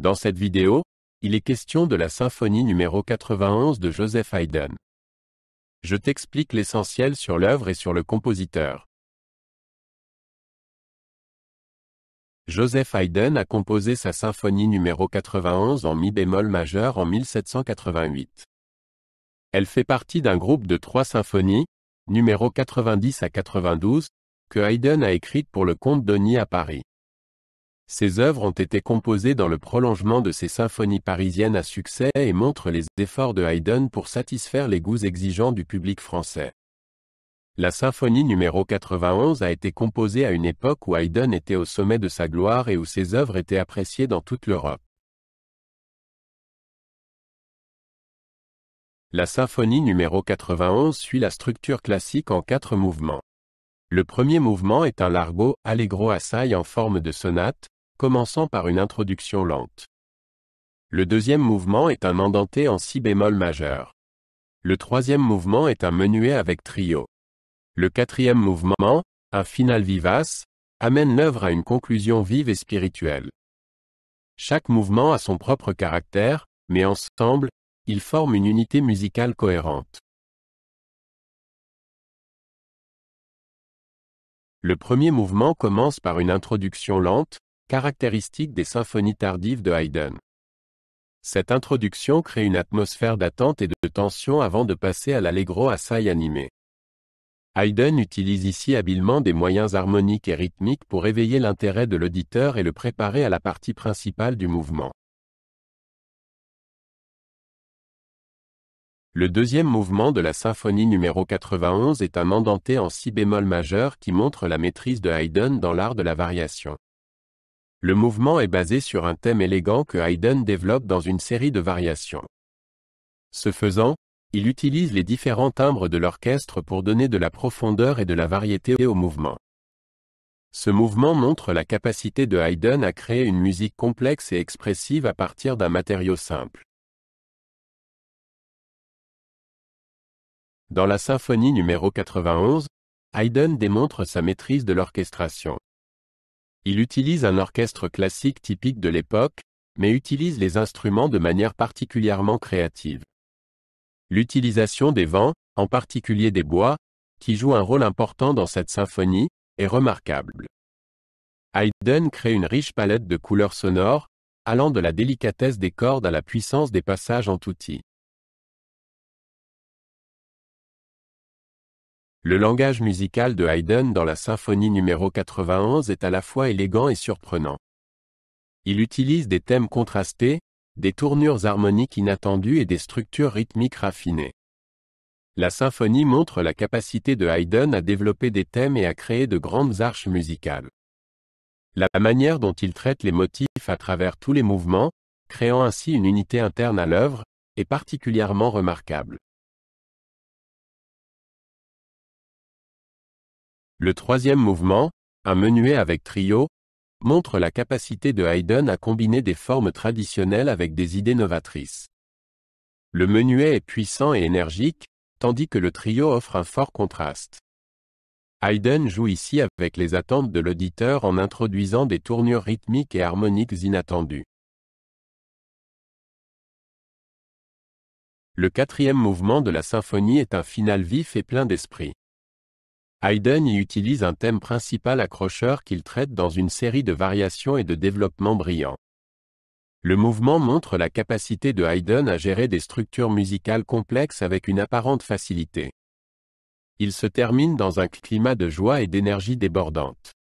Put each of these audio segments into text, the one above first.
Dans cette vidéo, il est question de la symphonie numéro 91 de Joseph Haydn. Je t'explique l'essentiel sur l'œuvre et sur le compositeur. Joseph Haydn a composé sa symphonie numéro 91 en mi bémol majeur en 1788. Elle fait partie d'un groupe de trois symphonies, numéro 90 à 92, que Haydn a écrites pour le comte Denis à Paris. Ses œuvres ont été composées dans le prolongement de ses symphonies parisiennes à succès et montrent les efforts de Haydn pour satisfaire les goûts exigeants du public français. La symphonie numéro 91 a été composée à une époque où Haydn était au sommet de sa gloire et où ses œuvres étaient appréciées dans toute l'Europe. La symphonie numéro 91 suit la structure classique en quatre mouvements. Le premier mouvement est un largo, allegro assai en forme de sonate, commençant par une introduction lente. Le deuxième mouvement est un andanté en si bémol majeur. Le troisième mouvement est un menuet avec trio. Le quatrième mouvement, un final vivace, amène l'œuvre à une conclusion vive et spirituelle. Chaque mouvement a son propre caractère, mais ensemble, ils forment une unité musicale cohérente. Le premier mouvement commence par une introduction lente, caractéristique des symphonies tardives de Haydn. Cette introduction crée une atmosphère d'attente et de tension avant de passer à l'allegro assai animé. Haydn utilise ici habilement des moyens harmoniques et rythmiques pour éveiller l'intérêt de l'auditeur et le préparer à la partie principale du mouvement. Le deuxième mouvement de la symphonie numéro 91 est un mandanté en si bémol majeur qui montre la maîtrise de Haydn dans l'art de la variation. Le mouvement est basé sur un thème élégant que Haydn développe dans une série de variations. Ce faisant, il utilise les différents timbres de l'orchestre pour donner de la profondeur et de la variété au mouvement. Ce mouvement montre la capacité de Haydn à créer une musique complexe et expressive à partir d'un matériau simple. Dans la symphonie numéro 91, Haydn démontre sa maîtrise de l'orchestration. Il utilise un orchestre classique typique de l'époque, mais utilise les instruments de manière particulièrement créative. L'utilisation des vents, en particulier des bois, qui jouent un rôle important dans cette symphonie, est remarquable. Haydn crée une riche palette de couleurs sonores, allant de la délicatesse des cordes à la puissance des passages en tutti. Le langage musical de Haydn dans la symphonie numéro 91 est à la fois élégant et surprenant. Il utilise des thèmes contrastés, des tournures harmoniques inattendues et des structures rythmiques raffinées. La symphonie montre la capacité de Haydn à développer des thèmes et à créer de grandes arches musicales. La manière dont il traite les motifs à travers tous les mouvements, créant ainsi une unité interne à l'œuvre, est particulièrement remarquable. Le troisième mouvement, un menuet avec trio, montre la capacité de Haydn à combiner des formes traditionnelles avec des idées novatrices. Le menuet est puissant et énergique, tandis que le trio offre un fort contraste. Haydn joue ici avec les attentes de l'auditeur en introduisant des tournures rythmiques et harmoniques inattendues. Le quatrième mouvement de la symphonie est un final vif et plein d'esprit. Haydn y utilise un thème principal accrocheur qu'il traite dans une série de variations et de développements brillants. Le mouvement montre la capacité de Haydn à gérer des structures musicales complexes avec une apparente facilité. Il se termine dans un climat de joie et d'énergie débordante.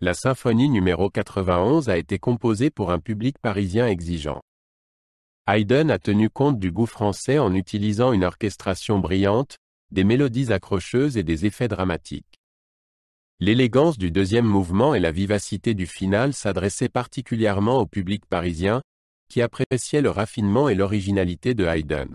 La symphonie numéro 91 a été composée pour un public parisien exigeant. Haydn a tenu compte du goût français en utilisant une orchestration brillante, des mélodies accrocheuses et des effets dramatiques. L'élégance du deuxième mouvement et la vivacité du final s'adressaient particulièrement au public parisien, qui appréciait le raffinement et l'originalité de Haydn.